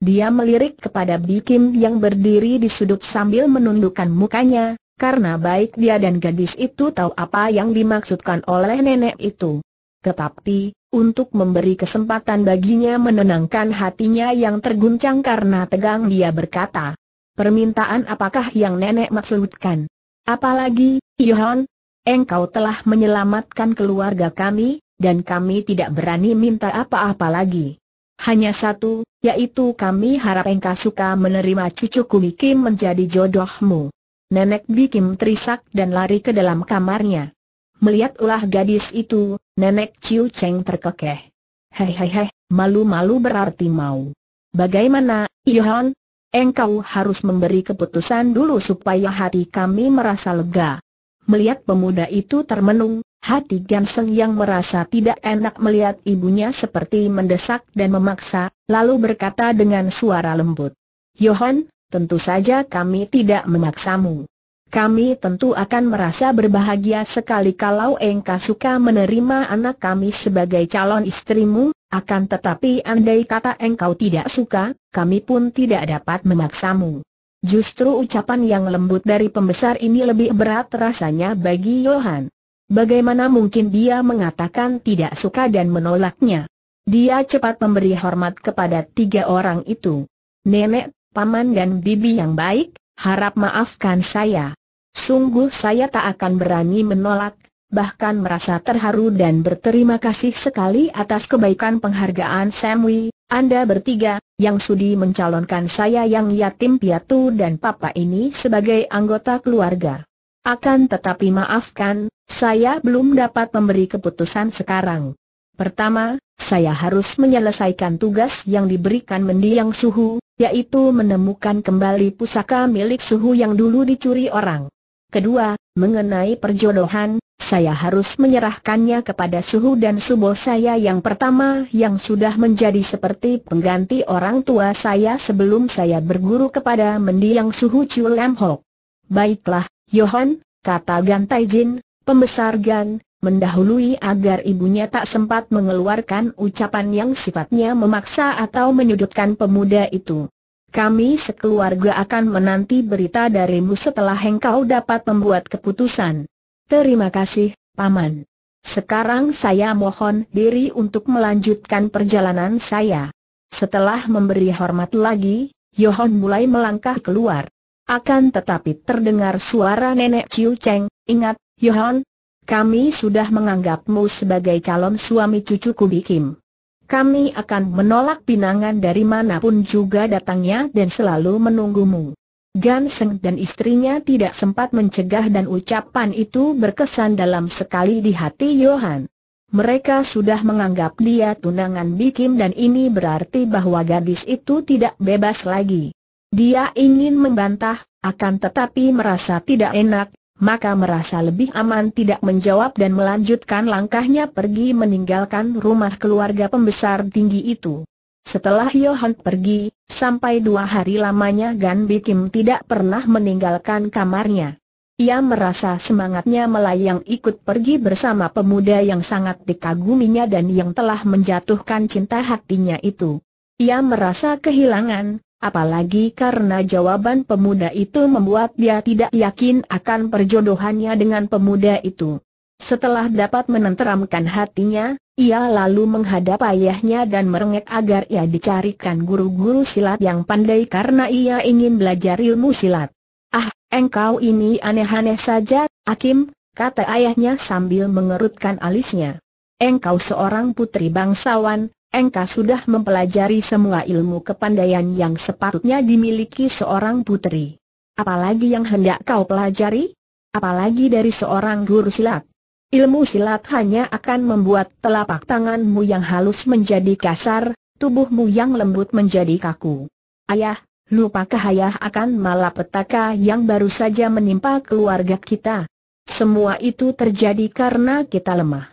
Speaker 1: Dia melirik kepada Bikim yang berdiri di sudut sambil menundukkan mukanya, karena baik dia dan gadis itu tahu apa yang dimaksudkan oleh nenek itu. Tetapi, untuk memberi kesempatan baginya menenangkan hatinya yang terguncang karena tegang dia berkata, Permintaan apakah yang nenek maksudkan? Apalagi, Yohan, engkau telah menyelamatkan keluarga kami, dan kami tidak berani minta apa-apa lagi. Hanya satu, yaitu kami harap engkau suka menerima cucuku Bikim menjadi jodohmu. Nenek Bikim terisak dan lari ke dalam kamarnya. Melihat ulah gadis itu, nenek Ciu Cheng terkekeh. Hei hei hei, malu-malu berarti mau. Bagaimana, Yohan? Engkau harus memberi keputusan dulu supaya hati kami merasa lega. Melihat pemuda itu termenung, hati Ganseng yang merasa tidak enak melihat ibunya seperti mendesak dan memaksa, lalu berkata dengan suara lembut. Yohan, tentu saja kami tidak memaksamu. Kami tentu akan merasa berbahagia sekali kalau engkau suka menerima anak kami sebagai calon istrimu, akan tetapi andai kata engkau tidak suka, kami pun tidak dapat memaksamu. Justru ucapan yang lembut dari pembesar ini lebih berat rasanya bagi Johan. Bagaimana mungkin dia mengatakan tidak suka dan menolaknya? Dia cepat memberi hormat kepada tiga orang itu. Nenek, paman dan bibi yang baik, harap maafkan saya. Sungguh saya tak akan berani menolak, bahkan merasa terharu dan berterima kasih sekali atas kebaikan penghargaan Samwi, Anda bertiga, yang sudi mencalonkan saya yang yatim piatu dan papa ini sebagai anggota keluarga. Akan tetapi maafkan, saya belum dapat memberi keputusan sekarang. Pertama, saya harus menyelesaikan tugas yang diberikan mendiang suhu, yaitu menemukan kembali pusaka milik suhu yang dulu dicuri orang. Kedua, mengenai perjodohan, saya harus menyerahkannya kepada suhu dan subo saya yang pertama yang sudah menjadi seperti pengganti orang tua saya sebelum saya berguru kepada mendiang suhu Chiu Lam Hok. Baiklah, Johan, kata Gan Tai Jin, pembesar Gan, mendahului agar ibunya tak sempat mengeluarkan ucapan yang sifatnya memaksa atau menyudutkan pemuda itu. Kami sekeluarga akan menanti berita darimu setelah engkau dapat membuat keputusan. Terima kasih, Paman. Sekarang saya mohon diri untuk melanjutkan perjalanan saya. Setelah memberi hormat lagi, Yohon mulai melangkah keluar. Akan tetapi terdengar suara nenek Ciu Cheng, ingat, Yohon, kami sudah menganggapmu sebagai calon suami cucuku Kim. Kami akan menolak pinangan dari manapun juga datangnya dan selalu menunggumu. Gan dan istrinya tidak sempat mencegah dan ucapan itu berkesan dalam sekali di hati Johan. Mereka sudah menganggap dia tunangan bikin dan ini berarti bahwa gadis itu tidak bebas lagi. Dia ingin membantah, akan tetapi merasa tidak enak, maka merasa lebih aman tidak menjawab dan melanjutkan langkahnya pergi meninggalkan rumah keluarga pembesar tinggi itu. Setelah Yohan pergi, sampai dua hari lamanya Gan Bikim tidak pernah meninggalkan kamarnya. Ia merasa semangatnya melayang ikut pergi bersama pemuda yang sangat dikaguminya dan yang telah menjatuhkan cinta hatinya itu. Ia merasa kehilangan, apalagi karena jawaban pemuda itu membuat dia tidak yakin akan perjodohannya dengan pemuda itu. Setelah dapat menenteramkan hatinya, ia lalu menghadap ayahnya dan merengek agar ia dicarikan guru-guru silat yang pandai karena ia ingin belajar ilmu silat. Ah, engkau ini aneh-aneh saja, Akim, kata ayahnya sambil mengerutkan alisnya. Engkau seorang putri bangsawan, engkau sudah mempelajari semua ilmu kepandaian yang sepatutnya dimiliki seorang putri. Apalagi yang hendak kau pelajari? Apalagi dari seorang guru silat? Ilmu silat hanya akan membuat telapak tanganmu yang halus menjadi kasar, tubuhmu yang lembut menjadi kaku. Ayah, lupakah ayah akan malapetaka yang baru saja menimpa keluarga kita? Semua itu terjadi karena kita lemah.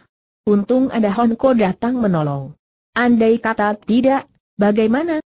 Speaker 1: Untung ada Honko datang menolong. Andai kata tidak, bagaimana?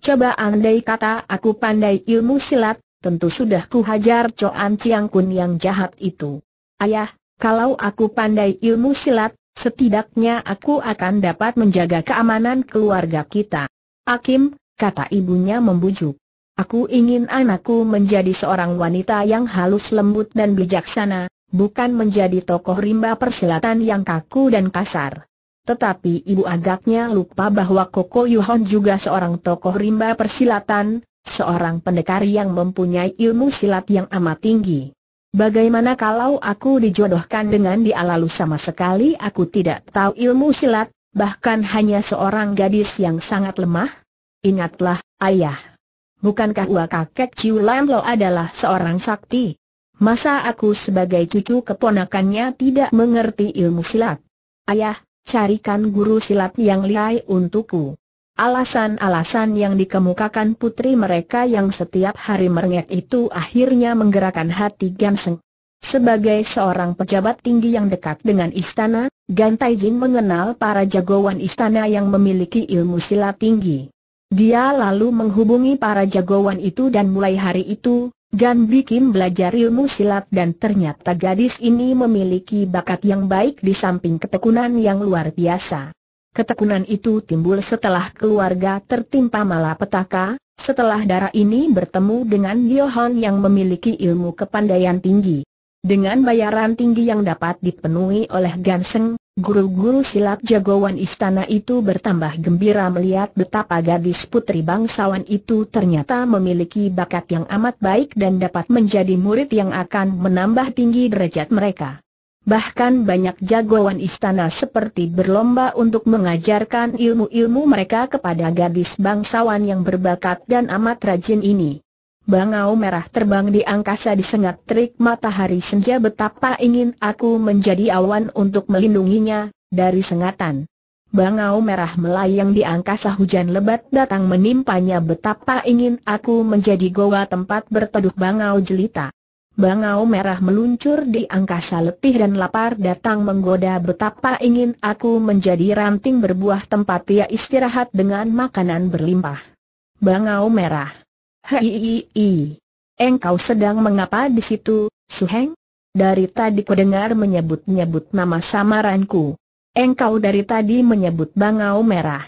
Speaker 1: Coba andai kata aku pandai ilmu silat, tentu sudah kuhajar Coan Ciang Kun yang jahat itu. Ayah, kalau aku pandai ilmu silat, setidaknya aku akan dapat menjaga keamanan keluarga kita. Akim, kata ibunya membujuk. Aku ingin anakku menjadi seorang wanita yang halus lembut dan bijaksana, bukan menjadi tokoh rimba persilatan yang kaku dan kasar. Tetapi ibu agaknya lupa bahwa Koko Yuhon juga seorang tokoh rimba persilatan, seorang pendekar yang mempunyai ilmu silat yang amat tinggi. Bagaimana kalau aku dijodohkan dengan dia lalu sama sekali aku tidak tahu ilmu silat, bahkan hanya seorang gadis yang sangat lemah? Ingatlah, ayah. Bukankah Ua kakek Ciu Lam Lo adalah seorang sakti? Masa aku sebagai cucu keponakannya tidak mengerti ilmu silat? Ayah, carikan guru silat yang lihai untukku. Alasan-alasan yang dikemukakan putri mereka yang setiap hari merengek itu akhirnya menggerakkan hati Ganseng. Sebagai seorang pejabat tinggi yang dekat dengan istana, Gan Taijin mengenal para jagoan istana yang memiliki ilmu silat tinggi. Dia lalu menghubungi para jagoan itu dan mulai hari itu, Gan Bikim belajar ilmu silat dan ternyata gadis ini memiliki bakat yang baik di samping ketekunan yang luar biasa. Ketekunan itu timbul setelah keluarga tertimpa malapetaka, setelah darah ini bertemu dengan Johan yang memiliki ilmu kepandaian tinggi. Dengan bayaran tinggi yang dapat dipenuhi oleh Ganseng, guru-guru silat jagoan istana itu bertambah gembira melihat betapa gadis putri bangsawan itu ternyata memiliki bakat yang amat baik dan dapat menjadi murid yang akan menambah tinggi derajat mereka bahkan banyak jagoan istana seperti berlomba untuk mengajarkan ilmu-ilmu mereka kepada gadis bangsawan yang berbakat dan amat rajin ini. Bangau merah terbang di angkasa disengat terik matahari senja betapa ingin aku menjadi awan untuk melindunginya, dari sengatan. Bangau merah melayang di angkasa hujan lebat datang menimpanya betapa ingin aku menjadi goa tempat berteduh bangau jelita bangau merah meluncur di angkasa letih dan lapar datang menggoda betapa ingin aku menjadi ranting berbuah tempat ia istirahat dengan makanan berlimpah. Bangau merah. Hei, engkau sedang mengapa di situ, Suheng? Dari tadi ku dengar menyebut-nyebut nama samaranku. Engkau dari tadi menyebut bangau merah.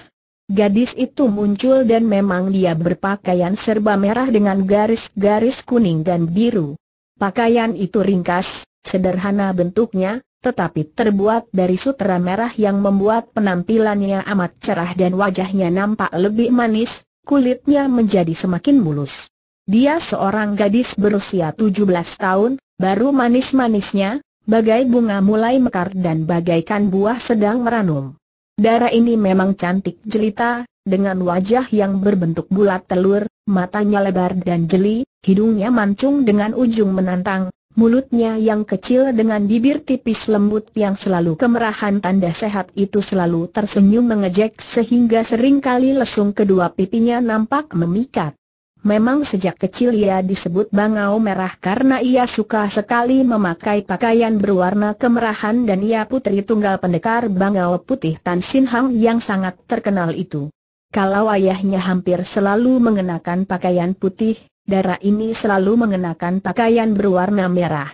Speaker 1: Gadis itu muncul dan memang dia berpakaian serba merah dengan garis-garis kuning dan biru. Pakaian itu ringkas, sederhana bentuknya, tetapi terbuat dari sutera merah yang membuat penampilannya amat cerah dan wajahnya nampak lebih manis, kulitnya menjadi semakin mulus. Dia seorang gadis berusia 17 tahun, baru manis-manisnya, bagai bunga mulai mekar dan bagaikan buah sedang meranum. Dara ini memang cantik jelita, dengan wajah yang berbentuk bulat telur, matanya lebar dan jeli, Hidungnya mancung dengan ujung menantang, mulutnya yang kecil dengan bibir tipis lembut yang selalu kemerahan tanda sehat itu selalu tersenyum mengejek sehingga seringkali lesung kedua pipinya nampak memikat. Memang sejak kecil ia disebut bangau merah karena ia suka sekali memakai pakaian berwarna kemerahan dan ia putri tunggal pendekar bangau putih Tan Sin Hang yang sangat terkenal itu. Kalau ayahnya hampir selalu mengenakan pakaian putih, Darah ini selalu mengenakan pakaian berwarna merah.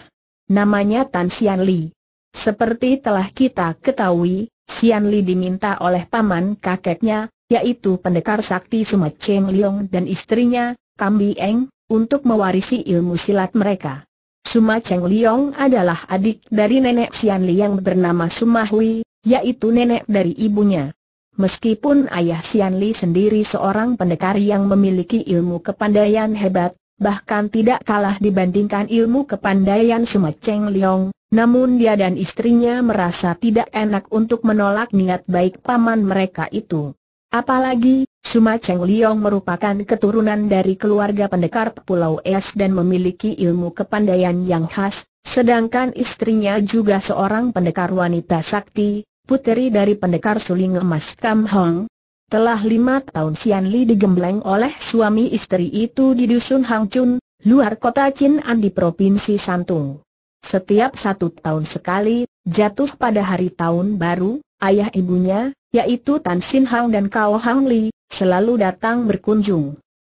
Speaker 1: Namanya Tan Xian Li. Seperti telah kita ketahui, Xian Li diminta oleh paman kakeknya, yaitu pendekar sakti Sumat Cheng Liong dan istrinya, Kambi Eng, untuk mewarisi ilmu silat mereka. Suma Cheng Liong adalah adik dari nenek Xian Li yang bernama Suma Hui, yaitu nenek dari ibunya. Meskipun ayah Sian Li sendiri seorang pendekar yang memiliki ilmu kepandaian hebat, bahkan tidak kalah dibandingkan ilmu kepandaian Cheng Liong, namun dia dan istrinya merasa tidak enak untuk menolak niat baik paman mereka itu. Apalagi, Sumaceng Liong merupakan keturunan dari keluarga pendekar Pulau Es dan memiliki ilmu kepandaian yang khas, sedangkan istrinya juga seorang pendekar wanita sakti, puteri dari pendekar suling emas Kam Hong. Telah lima tahun Sian Li digembleng oleh suami istri itu di dusun Hang Chun, luar kota An di provinsi Santung. Setiap satu tahun sekali, jatuh pada hari tahun baru, ayah ibunya, yaitu Tan Sin Hang dan Kao Hang Li, selalu datang berkunjung.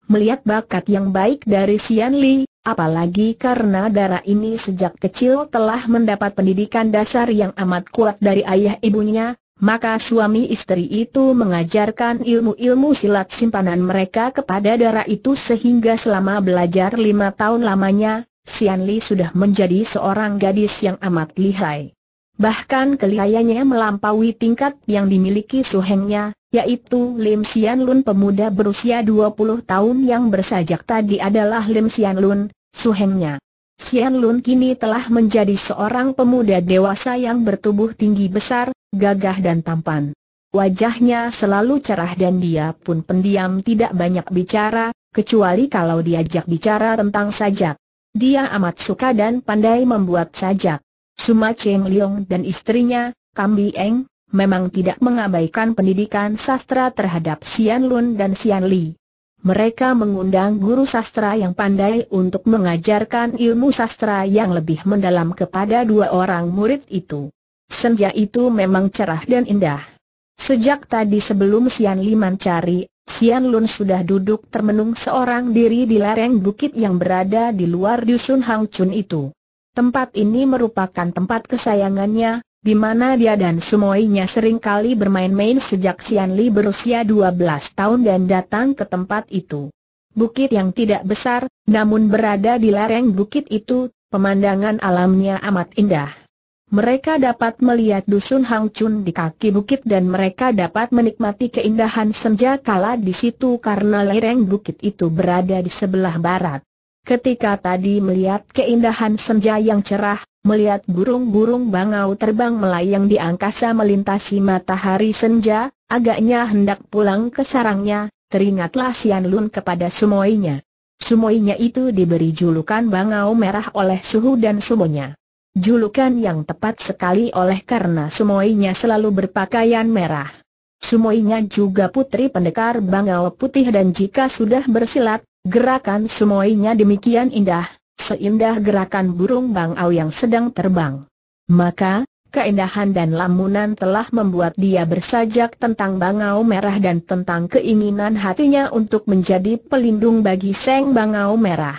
Speaker 1: Melihat bakat yang baik dari Sian Li, Apalagi karena darah ini sejak kecil telah mendapat pendidikan dasar yang amat kuat dari ayah ibunya, maka suami istri itu mengajarkan ilmu-ilmu silat simpanan mereka kepada darah itu sehingga selama belajar lima tahun lamanya, Sian Li sudah menjadi seorang gadis yang amat lihai. Bahkan kelihayanya melampaui tingkat yang dimiliki suhengnya, yaitu Lim Sian Lun pemuda berusia 20 tahun yang bersajak tadi adalah Lim Sian Lun, suhengnya. Sian Lun kini telah menjadi seorang pemuda dewasa yang bertubuh tinggi besar, gagah dan tampan. Wajahnya selalu cerah dan dia pun pendiam tidak banyak bicara, kecuali kalau diajak bicara tentang sajak. Dia amat suka dan pandai membuat sajak. Suma Cheng Leong dan istrinya, Kambi Eng, memang tidak mengabaikan pendidikan sastra terhadap Sian Lun dan Sian Li. Mereka mengundang guru sastra yang pandai untuk mengajarkan ilmu sastra yang lebih mendalam kepada dua orang murid itu. Senja itu memang cerah dan indah. Sejak tadi sebelum Sian Li mencari, Sian Lun sudah duduk termenung seorang diri di lereng bukit yang berada di luar dusun Hang Chun itu. Tempat ini merupakan tempat kesayangannya, di mana dia dan semuanya sering kali bermain-main sejak Sian Li berusia 12 tahun dan datang ke tempat itu. Bukit yang tidak besar, namun berada di lereng bukit itu, pemandangan alamnya amat indah. Mereka dapat melihat dusun Hang Chun di kaki bukit dan mereka dapat menikmati keindahan senja kala di situ karena lereng bukit itu berada di sebelah barat. Ketika tadi melihat keindahan senja yang cerah, melihat burung-burung bangau terbang melayang di angkasa melintasi matahari senja, agaknya hendak pulang ke sarangnya, teringatlah Sian Lun kepada Sumoinya. Sumoinya itu diberi julukan bangau merah oleh suhu dan sumonya. Julukan yang tepat sekali oleh karena Sumoinya selalu berpakaian merah. Sumoinya juga putri pendekar bangau putih dan jika sudah bersilat, Gerakan semuanya demikian indah, seindah gerakan burung bangau yang sedang terbang. Maka, keindahan dan lamunan telah membuat dia bersajak tentang bangau merah dan tentang keinginan hatinya untuk menjadi pelindung bagi seng bangau merah.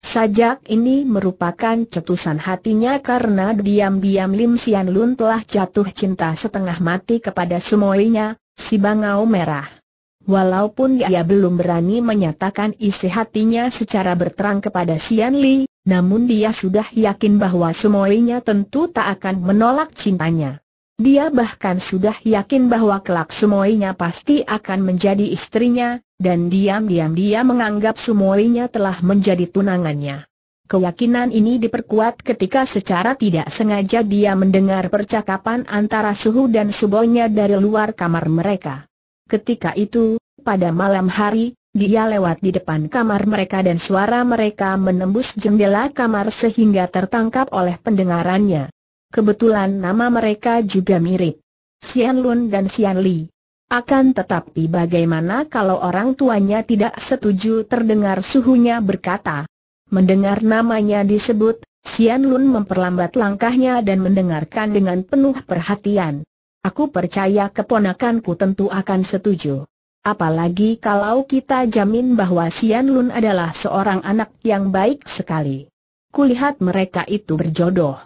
Speaker 1: Sajak ini merupakan cetusan hatinya karena diam-diam Lim Sian Lun telah jatuh cinta setengah mati kepada semuanya, si bangau merah. Walaupun dia belum berani menyatakan isi hatinya secara berterang kepada Sian Li, namun dia sudah yakin bahwa semuanya tentu tak akan menolak cintanya. Dia bahkan sudah yakin bahwa kelak semuanya pasti akan menjadi istrinya, dan diam-diam dia menganggap semuanya telah menjadi tunangannya. Keyakinan ini diperkuat ketika secara tidak sengaja dia mendengar percakapan antara Suhu dan Subonya dari luar kamar mereka. Ketika itu, pada malam hari, dia lewat di depan kamar mereka dan suara mereka menembus jendela kamar sehingga tertangkap oleh pendengarannya. Kebetulan nama mereka juga mirip. Sian Lun dan Sian Li. Akan tetapi bagaimana kalau orang tuanya tidak setuju terdengar suhunya berkata. Mendengar namanya disebut, Sian Lun memperlambat langkahnya dan mendengarkan dengan penuh perhatian. Aku percaya keponakanku tentu akan setuju. Apalagi kalau kita jamin bahwa Sian Lun adalah seorang anak yang baik sekali. Kulihat mereka itu berjodoh.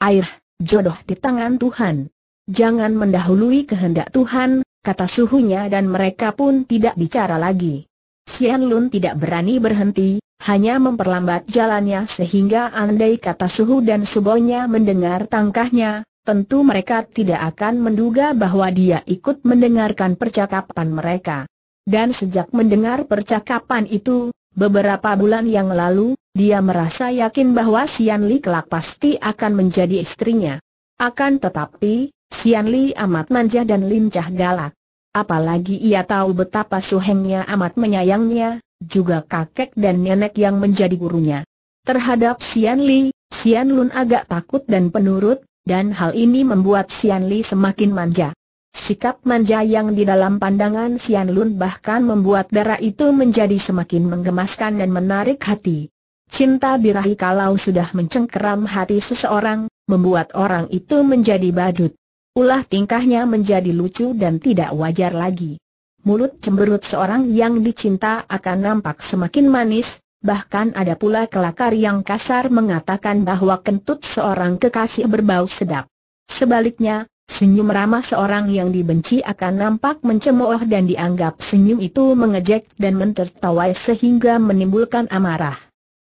Speaker 1: Air, jodoh di tangan Tuhan. Jangan mendahului kehendak Tuhan, kata suhunya dan mereka pun tidak bicara lagi. Sian Lun tidak berani berhenti, hanya memperlambat jalannya sehingga andai kata suhu dan subonya mendengar tangkahnya, tentu mereka tidak akan menduga bahwa dia ikut mendengarkan percakapan mereka. Dan sejak mendengar percakapan itu, beberapa bulan yang lalu, dia merasa yakin bahwa Sian Li kelak pasti akan menjadi istrinya. Akan tetapi, Sian Li amat manja dan lincah galak. Apalagi ia tahu betapa suhengnya amat menyayangnya, juga kakek dan nenek yang menjadi gurunya. Terhadap Sian Li, Sian Lun agak takut dan penurut, dan hal ini membuat Sian Li semakin manja. Sikap manja yang di dalam pandangan Sian Lun bahkan membuat darah itu menjadi semakin menggemaskan dan menarik hati. Cinta birahi kalau sudah mencengkeram hati seseorang, membuat orang itu menjadi badut. Ulah tingkahnya menjadi lucu dan tidak wajar lagi. Mulut cemberut seorang yang dicinta akan nampak semakin manis, Bahkan ada pula kelakar yang kasar mengatakan bahwa kentut seorang kekasih berbau sedap. Sebaliknya, senyum ramah seorang yang dibenci akan nampak mencemooh dan dianggap senyum itu mengejek dan mentertawai sehingga menimbulkan amarah.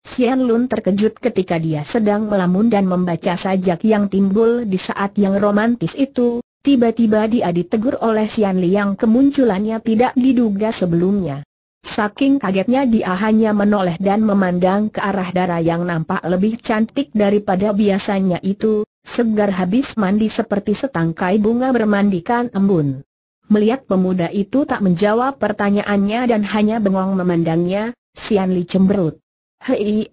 Speaker 1: Sian Lun terkejut ketika dia sedang melamun dan membaca sajak yang timbul di saat yang romantis itu, tiba-tiba dia ditegur oleh Sian Li yang kemunculannya tidak diduga sebelumnya. Saking kagetnya dia hanya menoleh dan memandang ke arah darah yang nampak lebih cantik daripada biasanya itu, segar habis mandi seperti setangkai bunga bermandikan embun. Melihat pemuda itu tak menjawab pertanyaannya dan hanya bengong memandangnya, Sian Li cemberut. Hei,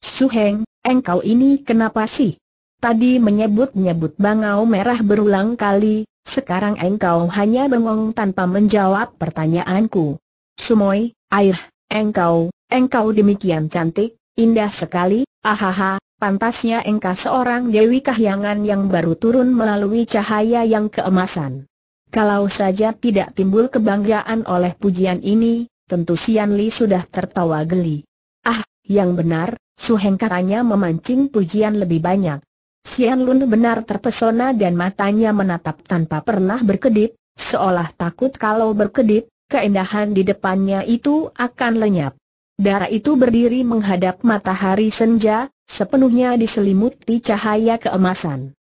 Speaker 1: Su Heng, engkau ini kenapa sih? Tadi menyebut-nyebut bangau merah berulang kali, sekarang engkau hanya bengong tanpa menjawab pertanyaanku. Sumoi, air, engkau, engkau demikian cantik, indah sekali, ahaha, pantasnya engkau seorang Dewi Kahyangan yang baru turun melalui cahaya yang keemasan. Kalau saja tidak timbul kebanggaan oleh pujian ini, tentu Sian Li sudah tertawa geli. Ah, yang benar, Suheng katanya memancing pujian lebih banyak. Sian Lun benar terpesona dan matanya menatap tanpa pernah berkedip, seolah takut kalau berkedip, keindahan di depannya itu akan lenyap. Darah itu berdiri menghadap matahari senja, sepenuhnya diselimuti cahaya keemasan.